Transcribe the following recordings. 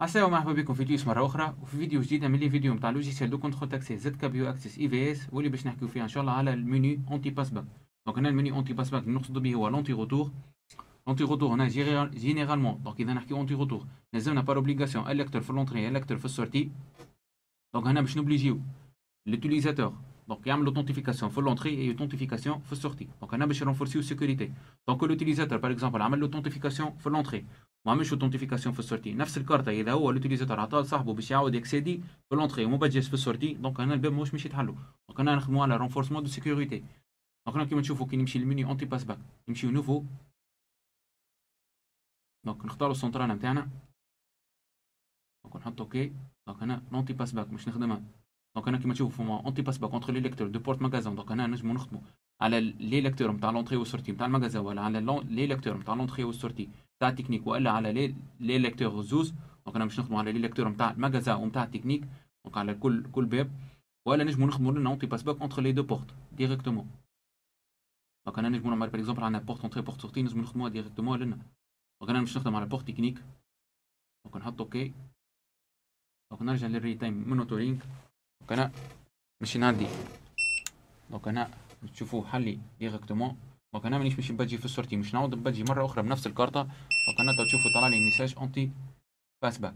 عساو ومرحبا بكم في تيوس مره اخرى وفي فيديو جديد من لي فيديو نتاع لوجيسيال دو كونترول تاكسي زد كابيو اكسس اي في اس واللي باش نحكيو فيه ان شاء الله على المنيو اونتي باس باك دونك هنا المنيو اونتي باس باك اللي نقصدو به هو لونتي روتور اونتي روتور هنا جينيرالمون دونك اذا نحكي اونتي روتور لازمنا بار اوبليغاسيون الكتور في لونتري الكتور في السورتي دونك هنا باش نوبليجيو لوتيليزاتور دونك يعمل لوتونتيفيكاسيون في لونتري اي لوتونتيفيكاسيون في السورتي دونك هنا باش نرونفورسيو السيكوريتي دونك لوتيليزاتور باغ اكزومبل عمل لوتونتيفيكاسيون في لونتري ما عملش نوتيفيكاسيون في السورتي نفس الكارت اذا هو لوتيليزاتور عطاه لصاحبه باش يعاود يكسيدي في لونتري وما باش في السورتي دونك هنا الباب ماهوش باش يتحلوا دونك هنا نخدمو على رونفورسمون دو سيكوريتي دونك هنا كيما تشوفوا كي نمشي للميني اونتي باس باك نمشي نوفو دونك نختارو السونترال نتاعنا دونك نحط اوكي دونك هنا لونتي باس باك مش نخدمها دونك هنا كيما تشوفوا فما اونتي باس باك كونتر لي ليكتور دو بورت ماغازون دونك هنا نجمو نخدمو على لي ليكتور نتاع لونتري والسورتي نتاع الماغازا ولا على لي ليكتور نتاع لونتري والسورتي تاع التكنيك والا على لي لي ليكتور زوز دونك انا باش نخدم على لي ليكتور نتاع المجازا ونتاع التكنيك دونك على كل كل باب والا نجمو نخدمو لنا اونتي باس باك اونتر لي دو بورت ديريكتومون دونك انا نجمو نعمل باغ اكزومبل عندنا بورت اونتري بورت سورتي نجمو نخدموها ديريكتومون لنا دونك انا باش نخدم على بورت تكنيك دونك نحط اوكي دونك نرجع للري تايم مونيتورينغ دونك انا ماشي نعدي دونك انا تشوفو حلي ديريكتومون وكان مانيش ماشي بادجي في السورتي مش نعود بادجي مره اخرى بنفس الكارته وكان تشوفوا طلع لي ميساج اونتي باس باك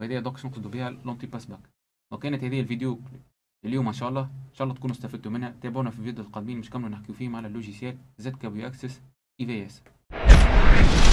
فهذه دوكس نقصد بها لونتي باس باك وكانت هذه الفيديو اليوم ان شاء الله ان شاء الله تكونوا استفدتوا منها تابعونا في الفيديو القادمين مش كاملين نحكيو فيهم على اللوجيسيال زد كابيو اكسس اي في اس